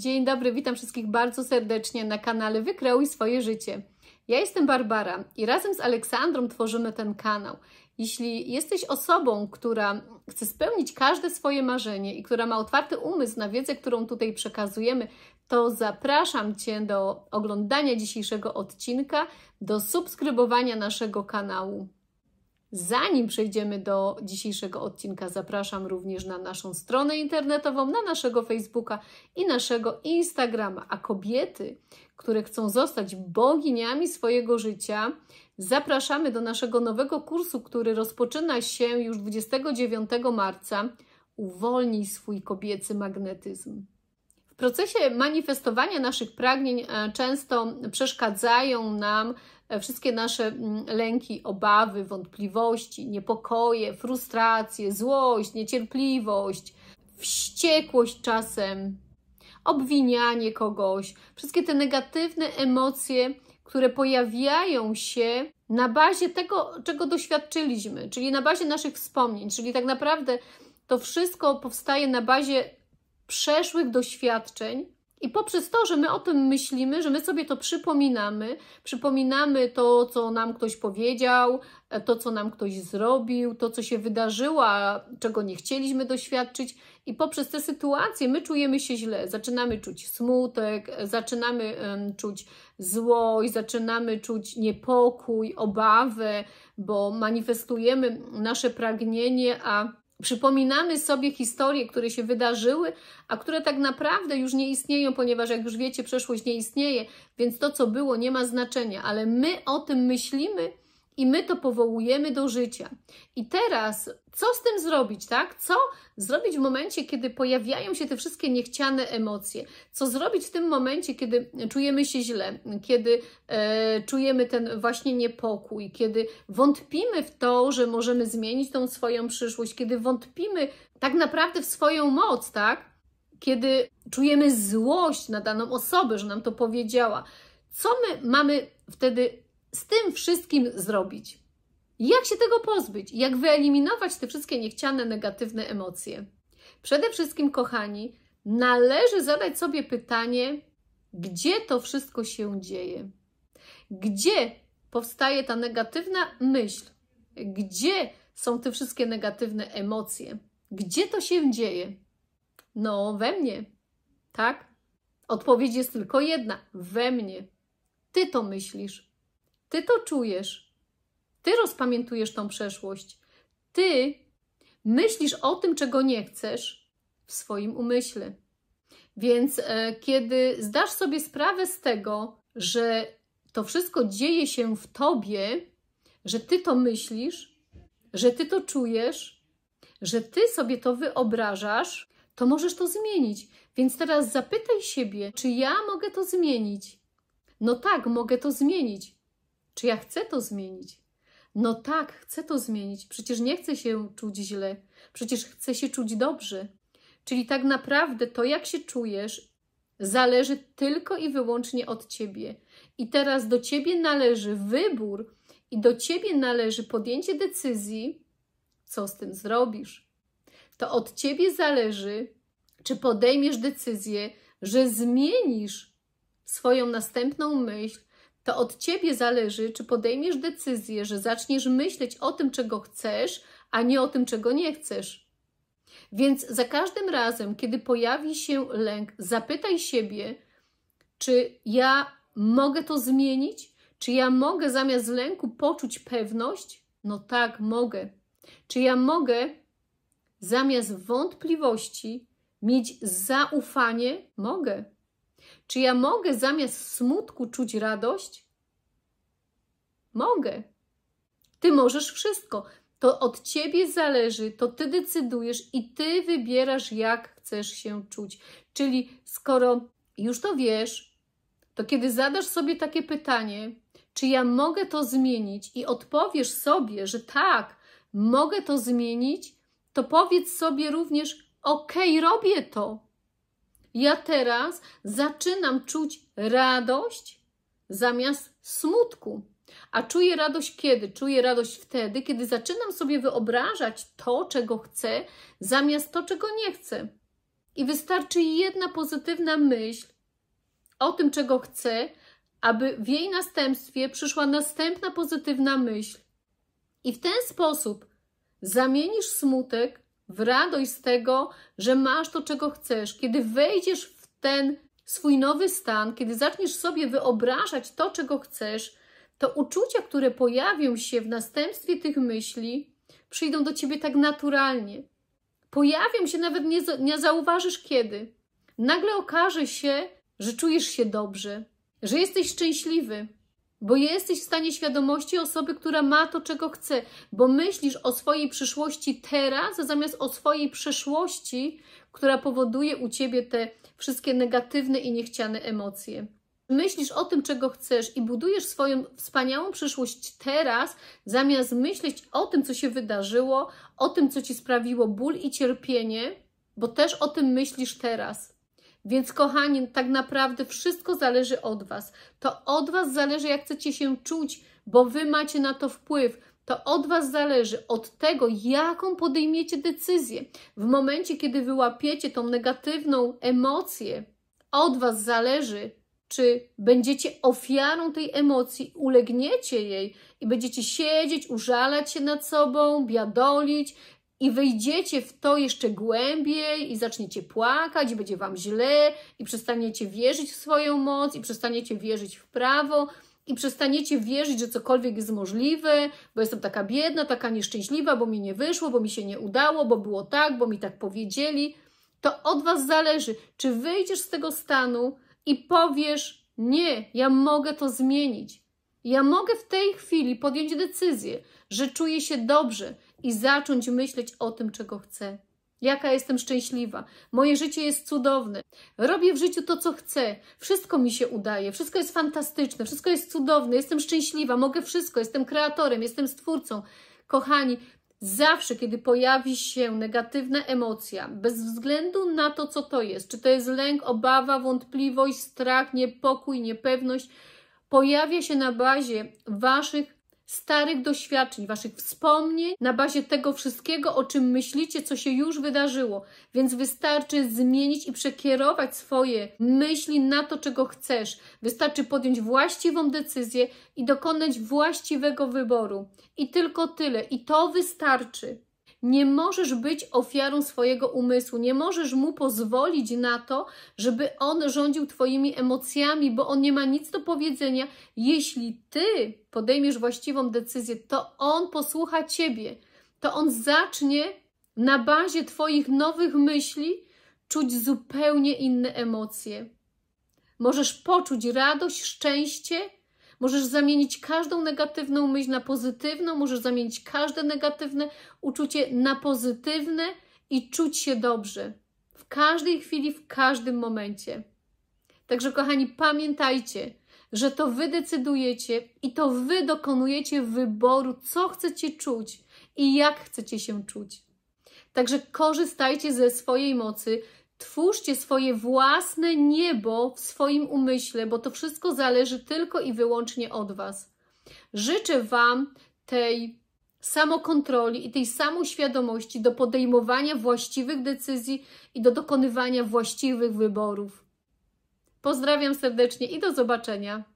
Dzień dobry, witam wszystkich bardzo serdecznie na kanale Wykreuj swoje życie. Ja jestem Barbara i razem z Aleksandrą tworzymy ten kanał. Jeśli jesteś osobą, która chce spełnić każde swoje marzenie i która ma otwarty umysł na wiedzę, którą tutaj przekazujemy, to zapraszam Cię do oglądania dzisiejszego odcinka, do subskrybowania naszego kanału. Zanim przejdziemy do dzisiejszego odcinka, zapraszam również na naszą stronę internetową, na naszego Facebooka i naszego Instagrama. A kobiety, które chcą zostać boginiami swojego życia, zapraszamy do naszego nowego kursu, który rozpoczyna się już 29 marca. Uwolnij swój kobiecy magnetyzm. W procesie manifestowania naszych pragnień e, często przeszkadzają nam e, wszystkie nasze mm, lęki, obawy, wątpliwości, niepokoje, frustracje, złość, niecierpliwość, wściekłość czasem, obwinianie kogoś, wszystkie te negatywne emocje, które pojawiają się na bazie tego, czego doświadczyliśmy, czyli na bazie naszych wspomnień, czyli tak naprawdę to wszystko powstaje na bazie przeszłych doświadczeń, i poprzez to, że my o tym myślimy, że my sobie to przypominamy, przypominamy to, co nam ktoś powiedział, to, co nam ktoś zrobił, to, co się wydarzyło, czego nie chcieliśmy doświadczyć, i poprzez te sytuacje my czujemy się źle, zaczynamy czuć smutek, zaczynamy um, czuć złość, zaczynamy czuć niepokój, obawę, bo manifestujemy nasze pragnienie, a Przypominamy sobie historie, które się wydarzyły, a które tak naprawdę już nie istnieją, ponieważ jak już wiecie, przeszłość nie istnieje, więc to, co było, nie ma znaczenia, ale my o tym myślimy i my to powołujemy do życia. I teraz, co z tym zrobić, tak? Co zrobić w momencie, kiedy pojawiają się te wszystkie niechciane emocje? Co zrobić w tym momencie, kiedy czujemy się źle, kiedy e, czujemy ten właśnie niepokój, kiedy wątpimy w to, że możemy zmienić tą swoją przyszłość, kiedy wątpimy tak naprawdę w swoją moc, tak? Kiedy czujemy złość na daną osobę, że nam to powiedziała. Co my mamy wtedy z tym wszystkim zrobić? Jak się tego pozbyć? Jak wyeliminować te wszystkie niechciane negatywne emocje? Przede wszystkim, kochani, należy zadać sobie pytanie, gdzie to wszystko się dzieje? Gdzie powstaje ta negatywna myśl? Gdzie są te wszystkie negatywne emocje? Gdzie to się dzieje? No, we mnie, tak? Odpowiedź jest tylko jedna: we mnie. Ty to myślisz. Ty to czujesz. Ty rozpamiętujesz tą przeszłość. Ty myślisz o tym, czego nie chcesz w swoim umyśle. Więc e, kiedy zdasz sobie sprawę z tego, że to wszystko dzieje się w tobie, że ty to myślisz, że ty to czujesz, że ty sobie to wyobrażasz, to możesz to zmienić. Więc teraz zapytaj siebie, czy ja mogę to zmienić? No tak, mogę to zmienić. Czy ja chcę to zmienić? No tak, chcę to zmienić. Przecież nie chcę się czuć źle, przecież chcę się czuć dobrze. Czyli tak naprawdę to, jak się czujesz, zależy tylko i wyłącznie od ciebie. I teraz do ciebie należy wybór i do ciebie należy podjęcie decyzji, co z tym zrobisz. To od ciebie zależy, czy podejmiesz decyzję, że zmienisz swoją następną myśl, to od ciebie zależy, czy podejmiesz decyzję, że zaczniesz myśleć o tym, czego chcesz, a nie o tym, czego nie chcesz. Więc za każdym razem, kiedy pojawi się lęk, zapytaj siebie, czy ja mogę to zmienić? Czy ja mogę zamiast lęku poczuć pewność? No tak, mogę. Czy ja mogę zamiast wątpliwości mieć zaufanie? Mogę. Czy ja mogę zamiast smutku czuć radość? Mogę. Ty możesz wszystko. To od ciebie zależy, to ty decydujesz i ty wybierasz, jak chcesz się czuć. Czyli skoro już to wiesz, to kiedy zadasz sobie takie pytanie, czy ja mogę to zmienić i odpowiesz sobie, że tak, mogę to zmienić, to powiedz sobie również: OK, robię to. Ja teraz zaczynam czuć radość zamiast smutku. A czuję radość kiedy? Czuję radość wtedy, kiedy zaczynam sobie wyobrażać to, czego chcę, zamiast to, czego nie chcę. I wystarczy jedna pozytywna myśl o tym, czego chcę, aby w jej następstwie przyszła następna pozytywna myśl. I w ten sposób zamienisz smutek w radość z tego, że masz to, czego chcesz, kiedy wejdziesz w ten swój nowy stan, kiedy zaczniesz sobie wyobrażać to, czego chcesz, to uczucia, które pojawią się w następstwie tych myśli, przyjdą do ciebie tak naturalnie. Pojawią się, nawet nie, nie zauważysz kiedy. Nagle okaże się, że czujesz się dobrze, że jesteś szczęśliwy, bo jesteś w stanie świadomości osoby, która ma to, czego chce, bo myślisz o swojej przyszłości teraz, zamiast o swojej przeszłości, która powoduje u ciebie te wszystkie negatywne i niechciane emocje. Myślisz o tym, czego chcesz i budujesz swoją wspaniałą przyszłość teraz, zamiast myśleć o tym, co się wydarzyło, o tym, co ci sprawiło ból i cierpienie, bo też o tym myślisz teraz. Więc kochani, tak naprawdę wszystko zależy od Was. To od Was zależy, jak chcecie się czuć, bo Wy macie na to wpływ. To od Was zależy, od tego, jaką podejmiecie decyzję. W momencie, kiedy wyłapiecie tą negatywną emocję, od Was zależy, czy będziecie ofiarą tej emocji, ulegniecie jej i będziecie siedzieć, użalać się nad sobą, biadolić, i wejdziecie w to jeszcze głębiej i zaczniecie płakać, i będzie wam źle, i przestaniecie wierzyć w swoją moc, i przestaniecie wierzyć w prawo, i przestaniecie wierzyć, że cokolwiek jest możliwe, bo jestem taka biedna, taka nieszczęśliwa, bo mi nie wyszło, bo mi się nie udało, bo było tak, bo mi tak powiedzieli. To od was zależy, czy wyjdziesz z tego stanu i powiesz: Nie, ja mogę to zmienić. Ja mogę w tej chwili podjąć decyzję, że czuję się dobrze i zacząć myśleć o tym, czego chcę. Jaka jestem szczęśliwa, moje życie jest cudowne, robię w życiu to, co chcę, wszystko mi się udaje, wszystko jest fantastyczne, wszystko jest cudowne, jestem szczęśliwa, mogę wszystko, jestem kreatorem, jestem stwórcą. Kochani, Zawsze, kiedy pojawi się negatywna emocja, bez względu na to, co to jest, czy to jest lęk, obawa, wątpliwość, strach, niepokój, niepewność, pojawia się na bazie waszych starych doświadczeń, waszych wspomnień, na bazie tego wszystkiego, o czym myślicie, co się już wydarzyło. Więc wystarczy zmienić i przekierować swoje myśli na to, czego chcesz. Wystarczy podjąć właściwą decyzję i dokonać właściwego wyboru. I tylko tyle. I to wystarczy. Nie możesz być ofiarą swojego umysłu, nie możesz mu pozwolić na to, żeby on rządził Twoimi emocjami, bo on nie ma nic do powiedzenia. Jeśli Ty podejmiesz właściwą decyzję, to on posłucha Ciebie, to on zacznie na bazie Twoich nowych myśli czuć zupełnie inne emocje. Możesz poczuć radość, szczęście, Możesz zamienić każdą negatywną myśl na pozytywną, możesz zamienić każde negatywne uczucie na pozytywne i czuć się dobrze w każdej chwili, w każdym momencie. Także, kochani, pamiętajcie, że to wy decydujecie i to wy dokonujecie wyboru, co chcecie czuć i jak chcecie się czuć. Także korzystajcie ze swojej mocy, Twórzcie swoje własne niebo w swoim umyśle, bo to wszystko zależy tylko i wyłącznie od Was. Życzę Wam tej samokontroli i tej samoświadomości do podejmowania właściwych decyzji i do dokonywania właściwych wyborów. Pozdrawiam serdecznie i do zobaczenia.